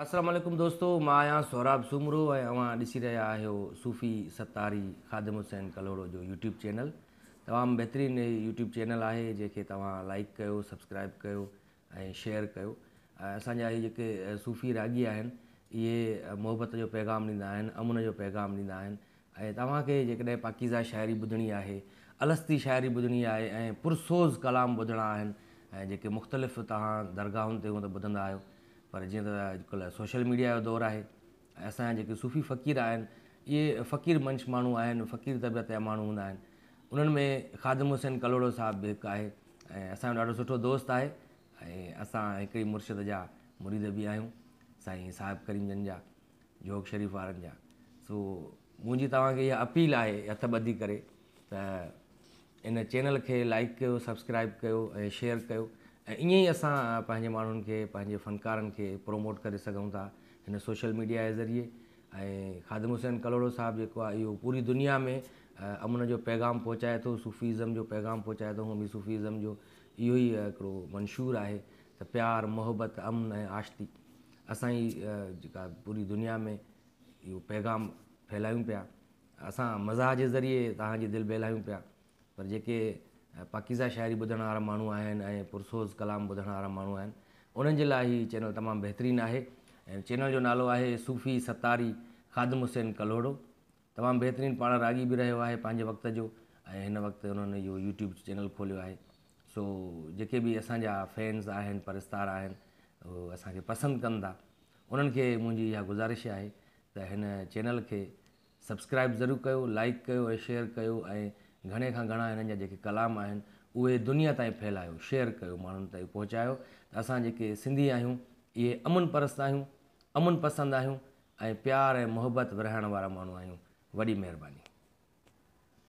असलामकुम दोस्तो मां आहियां सौराब सुमरू ऐं तव्हां ॾिसी रहिया आहियो सूफ़ी सतारी खादिम हुसैन कलोड़ो जो यूट्यूब चैनल तमामु बहितरीनु यूट्यूब चैनल आहे जेके तव्हां लाइक कयो सब्सक्राइब कयो ऐं शेयर कयो ऐं असांजा हीअ जेके सूफ़ी रागी आहिनि इहे मोहबत जो पैगाम ॾींदा आहिनि अमुन जो पैगाम ॾींदा आहिनि ऐं तव्हांखे जेकॾहिं पाकीज़ा शाइरी ॿुधणी आहे अलस्ती शाइरी ॿुधणी आहे ऐं पुरसोज़ कलाम ॿुधणा आहिनि ऐं जेके मुख़्तलिफ़ तव्हां दरगाहनि ते हूअं त ॿुधंदा आहियो पर जीअं त अॼुकल्ह सोशल मीडिया जो दौरु आहे ऐं असांजा जेके सुफ़ी फ़क़ीर आहिनि इहे फ़क़ीर मंच माण्हू आहिनि फ़क़ीर तबियत जा माण्हू हूंदा आहिनि उन्हनि में खादिम हुसैन कलोड़ो साहिबु बि हिकु आहे ऐं असांजो ॾाढो सुठो दोस्त आहे ऐं असां हिकिड़ी मुर्शिद जा मुरीद बि आहियूं साईं साहिब करीम जन जा जोग शरीफ़ वारनि जा सो मुंहिंजी तव्हांखे इहा अपील आहे हथ ॿधी करे त इन चैनल खे लाइक कयो सब्सक्राइब कयो ऐं शेयर कयो ऐं ईअं ई असां पंहिंजे माण्हुनि खे पंहिंजे फ़नकारनि खे प्रमोट करे सघूं था हिन सोशल मीडिया जे ज़रिए ऐं ख़ादिम हुसैन कलोड़ो साहिबु जेको आहे इहो पूरी दुनिया में अमन जो पैगाम पहुचाए थो सुफ़ीज़म जो पैगाम पहुचाए थोमी सुफ़ी इज़म जो इहो ई हिकिड़ो मंशूरु आहे त प्यारु मोहबत अमन ऐं आश्ती असांजी जेका पूरी दुनिया में इहो पैगाम फहिलायूं पिया असां मज़ा जे ज़रिए तव्हांजी दिलि ॿलायूं पिया पर जेके पाकीज़ा शायरी ॿुधण वारा माण्हू आहिनि ऐं पुरसोज़ कलाम ॿुधण वारा माण्हू आहिनि उन्हनि जे लाइ ई चैनल तमामु बहितरीनु आहे ऐं चैनल जो नालो आहे सूफ़ी सतारी ख़ादम हुसैन कलोड़ो तमामु बहितरीनु पाण रागी बि रहियो आहे पंहिंजे वक़्त जो ऐं हिन वक़्तु हुननि इहो यूट्यूब चैनल खोलियो आहे सो जेके बि असांजा फैन्स आहिनि परितार आहिनि उहे असांखे पसंदि कनि था उन्हनि खे मुंहिंजी इहा गुज़ारिश आहे त हिन चैनल खे सब्सक्राइब ज़रूरु कयो लाइक कयो ऐं शेयर कयो घणे खां घणा हिननि जा जेके कलाम आहिनि उहे दुनिया ताईं फैलायो शेयर कयो माण्हुनि ताईं पहुचायो त असां जेके सिंधी आहियूं इहे अमन परस्त आहियूं अमन पसंदि आहियूं ऐं प्यार ऐं मोहबत विरहाइण वारा माण्हू आहियूं वॾी महिरबानी